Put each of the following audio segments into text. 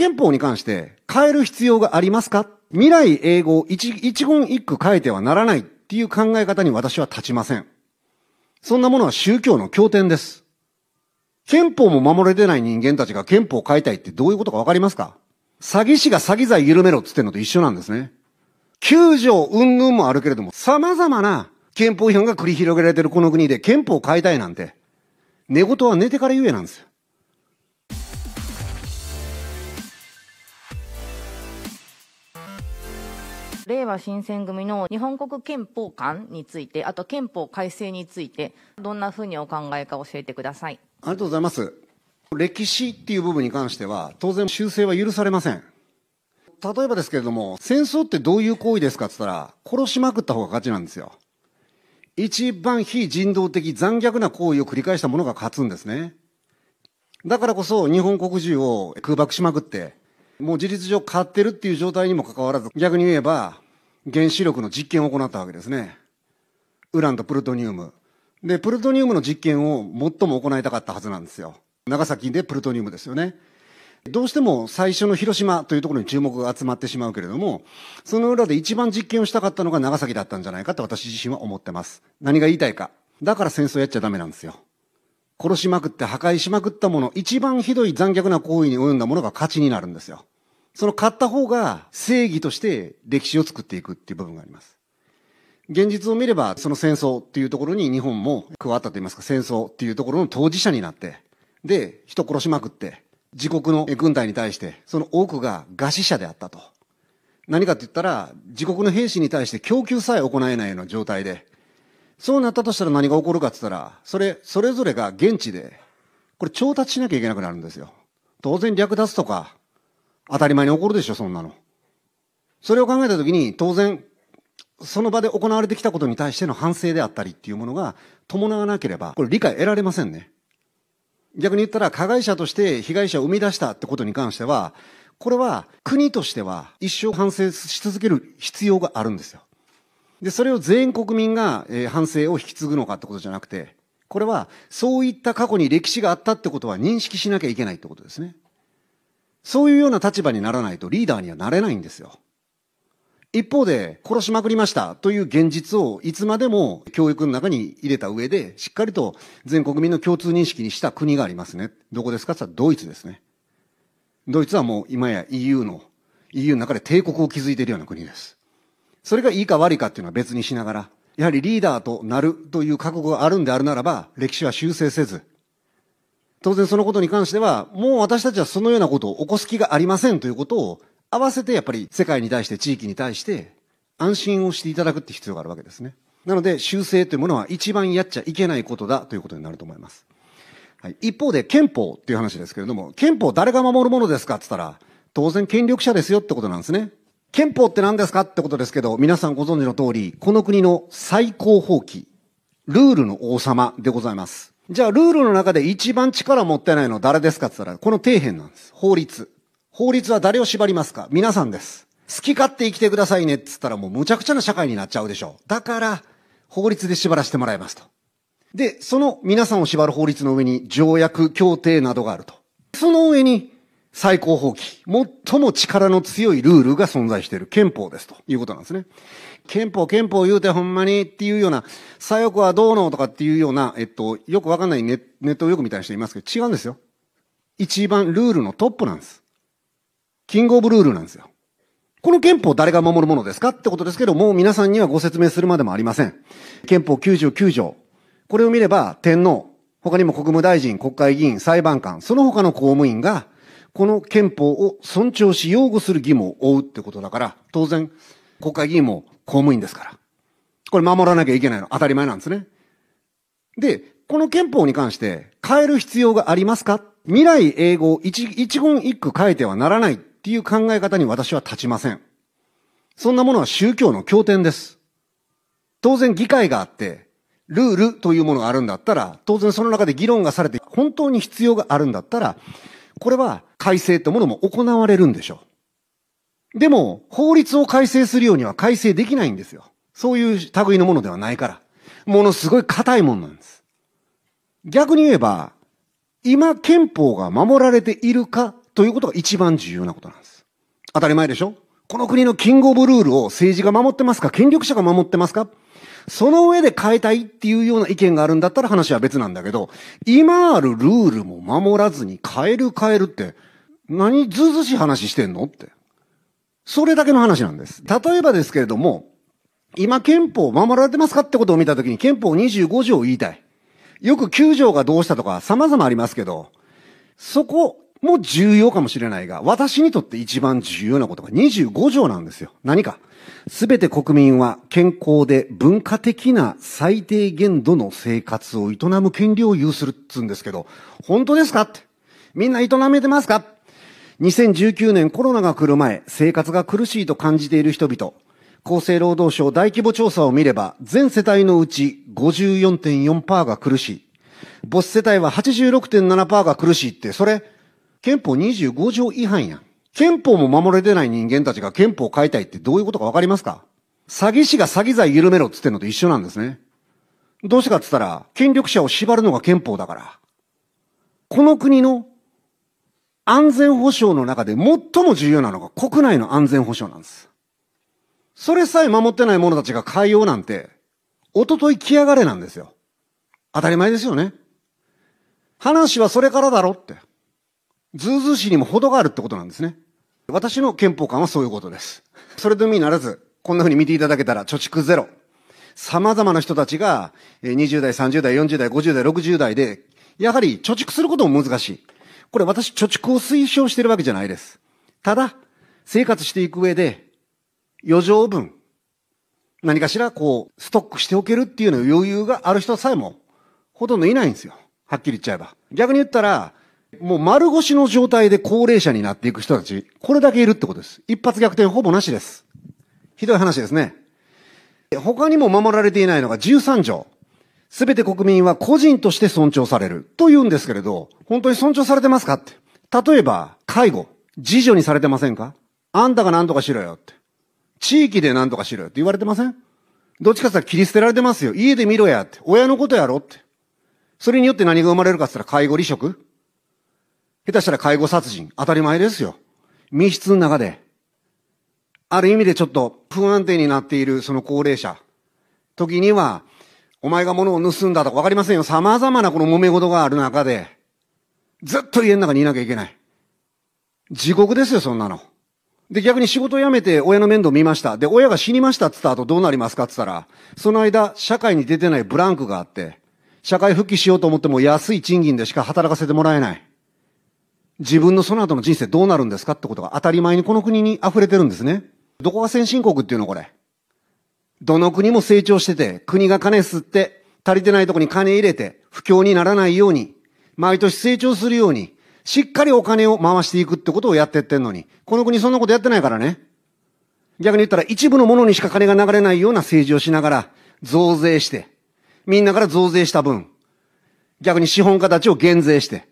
憲法に関して変える必要がありますか未来英語を一一言一句変えてはならないっていう考え方に私は立ちません。そんなものは宗教の経典です。憲法も守れてない人間たちが憲法を変えたいってどういうことかわかりますか詐欺師が詐欺罪緩めろって言ってんのと一緒なんですね。9条云々もあるけれども、様々な憲法違反が繰り広げられてるこの国で憲法を変えたいなんて、寝言は寝てから言えなんですよ。れいわ新選組の日本国憲法観について、あと憲法改正について、どんなふうにお考えか教えてください。ありがとうございます。歴史っていう部分に関しては、当然修正は許されません。例えばですけれども、戦争ってどういう行為ですかって言ったら、殺しまくった方が勝ちなんですよ。一番非人道的残虐な行為を繰り返したものが勝つんですね。だからこそ日本国中を空爆しまくって、もう事実上買ってるっていう状態にもかかわらず、逆に言えば、原子力の実験を行ったわけですね。ウランとプルトニウム。で、プルトニウムの実験を最も行いたかったはずなんですよ。長崎でプルトニウムですよね。どうしても最初の広島というところに注目が集まってしまうけれども、その裏で一番実験をしたかったのが長崎だったんじゃないかと私自身は思ってます。何が言いたいか。だから戦争やっちゃダメなんですよ。殺しまくって破壊しまくったもの、一番ひどい残虐な行為に及んだものが勝ちになるんですよ。その買った方が正義として歴史を作っていくっていう部分があります。現実を見れば、その戦争っていうところに日本も加わったと言いますか、戦争っていうところの当事者になって、で、人殺しまくって、自国の軍隊に対して、その多くが餓死者であったと。何かって言ったら、自国の兵士に対して供給さえ行えないような状態で、そうなったとしたら何が起こるかって言ったら、それ、それぞれが現地で、これ調達しなきゃいけなくなるんですよ。当然略奪とか、当たり前に起こるでしょ、そんなの。それを考えたときに、当然、その場で行われてきたことに対しての反省であったりっていうものが伴わなければ、これ理解得られませんね。逆に言ったら、加害者として被害者を生み出したってことに関しては、これは国としては一生反省し続ける必要があるんですよ。で、それを全国民が、え反省を引き継ぐのかってことじゃなくて、これはそういった過去に歴史があったってことは認識しなきゃいけないってことですね。そういうような立場にならないとリーダーにはなれないんですよ。一方で、殺しまくりましたという現実をいつまでも教育の中に入れた上で、しっかりと全国民の共通認識にした国がありますね。どこですかって言ったらドイツですね。ドイツはもう今や EU の、EU の中で帝国を築いているような国です。それがいいか悪いかっていうのは別にしながら、やはりリーダーとなるという覚悟があるんであるならば、歴史は修正せず、当然そのことに関しては、もう私たちはそのようなことを起こす気がありませんということを、合わせてやっぱり世界に対して地域に対して安心をしていただくって必要があるわけですね。なので修正というものは一番やっちゃいけないことだということになると思います。はい、一方で憲法っていう話ですけれども、憲法誰が守るものですかって言ったら、当然権力者ですよってことなんですね。憲法って何ですかってことですけど、皆さんご存知の通り、この国の最高法規、ルールの王様でございます。じゃあルールの中で一番力持ってないのは誰ですかって言ったら、この底辺なんです。法律。法律は誰を縛りますか皆さんです。好き勝手生きてくださいねって言ったらもうむちゃくちゃな社会になっちゃうでしょう。だから、法律で縛らせてもらいますと。で、その皆さんを縛る法律の上に条約、協定などがあると。その上に最高法規、最も力の強いルールが存在している憲法ですということなんですね。憲法、憲法言うてほんまにっていうような、左翼はどうのとかっていうような、えっと、よくわかんないネネットよくみたいな人いますけど、違うんですよ。一番ルールのトップなんです。キングオブルールなんですよ。この憲法誰が守るものですかってことですけど、もう皆さんにはご説明するまでもありません。憲法99条。これを見れば、天皇、他にも国務大臣、国会議員、裁判官、その他の公務員が、この憲法を尊重し擁護する義務を負うってことだから、当然、国会議員も公務員ですから。これ守らなきゃいけないの。当たり前なんですね。で、この憲法に関して変える必要がありますか未来英語を一一言一句変えてはならないっていう考え方に私は立ちません。そんなものは宗教の経典です。当然議会があって、ルールというものがあるんだったら、当然その中で議論がされて、本当に必要があるんだったら、これは改正ってものも行われるんでしょう。でも、法律を改正するようには改正できないんですよ。そういう類のものではないから。ものすごい硬いもんなんです。逆に言えば、今憲法が守られているかということが一番重要なことなんです。当たり前でしょこの国のキングオブルールを政治が守ってますか権力者が守ってますかその上で変えたいっていうような意見があるんだったら話は別なんだけど、今あるルールも守らずに変える変えるって、何ずずしい話してんのって。それだけの話なんです。例えばですけれども、今憲法守られてますかってことを見たときに憲法25条を言いたい。よく9条がどうしたとか様々ありますけど、そこも重要かもしれないが、私にとって一番重要なことが25条なんですよ。何か。すべて国民は健康で文化的な最低限度の生活を営む権利を有するっつうんですけど、本当ですかって。みんな営めてますか2019年コロナが来る前、生活が苦しいと感じている人々、厚生労働省大規模調査を見れば、全世帯のうち54.4%が苦しい。母子世帯は86.7%が苦しいって、それ、憲法25条違反やん。憲法も守れてない人間たちが憲法を変えたいってどういうことかわかりますか詐欺師が詐欺罪緩めろっつってんのと一緒なんですね。どうしてかっつったら、権力者を縛るのが憲法だから。この国の安全保障の中で最も重要なのが国内の安全保障なんです。それさえ守ってない者たちが海洋なんて、おととい来やがれなんですよ。当たり前ですよね。話はそれからだろって。ずうずうしにも程があるってことなんですね。私の憲法観はそういうことです。それでみならず、こんな風に見ていただけたら、貯蓄ゼロ。様々な人たちが、20代、30代、40代、50代、60代で、やはり貯蓄することも難しい。これ私貯蓄を推奨してるわけじゃないです。ただ、生活していく上で、余剰分、何かしらこう、ストックしておけるっていうの余裕がある人さえも、ほとんどいないんですよ。はっきり言っちゃえば。逆に言ったら、もう丸腰の状態で高齢者になっていく人たち、これだけいるってことです。一発逆転ほぼなしです。ひどい話ですね。他にも守られていないのが13条。すべて国民は個人として尊重されると言うんですけれど、本当に尊重されてますかって。例えば、介護、自助にされてませんかあんたが何とかしろよって。地域で何とかしろよって言われてませんどっちかって言ったら切り捨てられてますよ。家で見ろやって。親のことやろって。それによって何が生まれるかって言ったら介護離職下手したら介護殺人。当たり前ですよ。密室の中で。ある意味でちょっと不安定になっているその高齢者。時にはお前が物を盗んだとかわかりませんよ。様々なこの揉め事がある中で、ずっと家の中にいなきゃいけない。地獄ですよ、そんなの。で、逆に仕事を辞めて親の面倒見ました。で、親が死にましたって言った後どうなりますかって言ったら、その間、社会に出てないブランクがあって、社会復帰しようと思っても安い賃金でしか働かせてもらえない。自分のその後の人生どうなるんですかってことが当たり前にこの国に溢れてるんですね。どこが先進国っていうのこれ。どの国も成長してて、国が金吸って、足りてないとこに金入れて、不況にならないように、毎年成長するように、しっかりお金を回していくってことをやってってんのに、この国そんなことやってないからね。逆に言ったら一部のものにしか金が流れないような政治をしながら、増税して、みんなから増税した分、逆に資本家たちを減税して、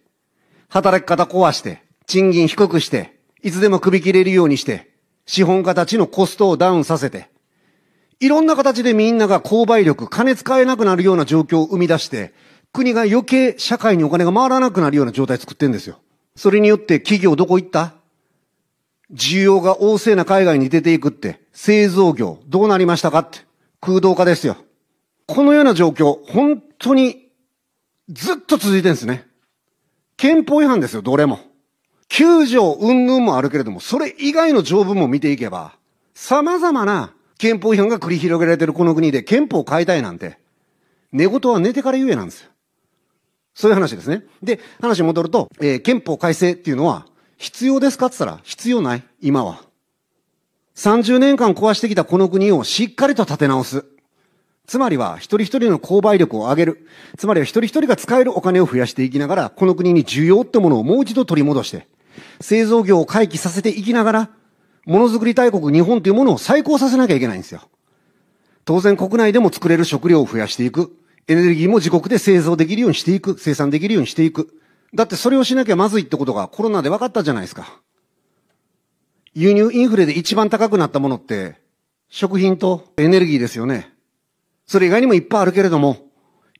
働き方壊して、賃金低くして、いつでも首切れるようにして、資本家たちのコストをダウンさせて、いろんな形でみんなが購買力、金使えなくなるような状況を生み出して、国が余計社会にお金が回らなくなるような状態作ってんですよ。それによって企業どこ行った需要が旺盛な海外に出ていくって、製造業どうなりましたかって、空洞化ですよ。このような状況、本当にずっと続いてるんですね。憲法違反ですよ、どれも。9条云々もあるけれども、それ以外の条文も見ていけば、様々な憲法違反が繰り広げられてるこの国で憲法を変えたいなんて、寝言は寝てから言えなんですよ。そういう話ですね。で、話戻ると、えー、憲法改正っていうのは、必要ですかって言ったら、必要ない、今は。30年間壊してきたこの国をしっかりと立て直す。つまりは、一人一人の購買力を上げる。つまりは、一人一人が使えるお金を増やしていきながら、この国に需要ってものをもう一度取り戻して、製造業を回帰させていきながら、ものづくり大国日本というものを再興させなきゃいけないんですよ。当然国内でも作れる食料を増やしていく。エネルギーも自国で製造できるようにしていく。生産できるようにしていく。だってそれをしなきゃまずいってことがコロナで分かったじゃないですか。輸入インフレで一番高くなったものって、食品とエネルギーですよね。それ以外にもいっぱいあるけれども、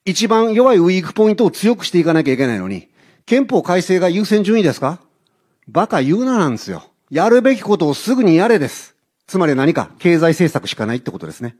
一番弱いウィークポイントを強くしていかなきゃいけないのに、憲法改正が優先順位ですかバカ言うななんですよ。やるべきことをすぐにやれです。つまり何か経済政策しかないってことですね。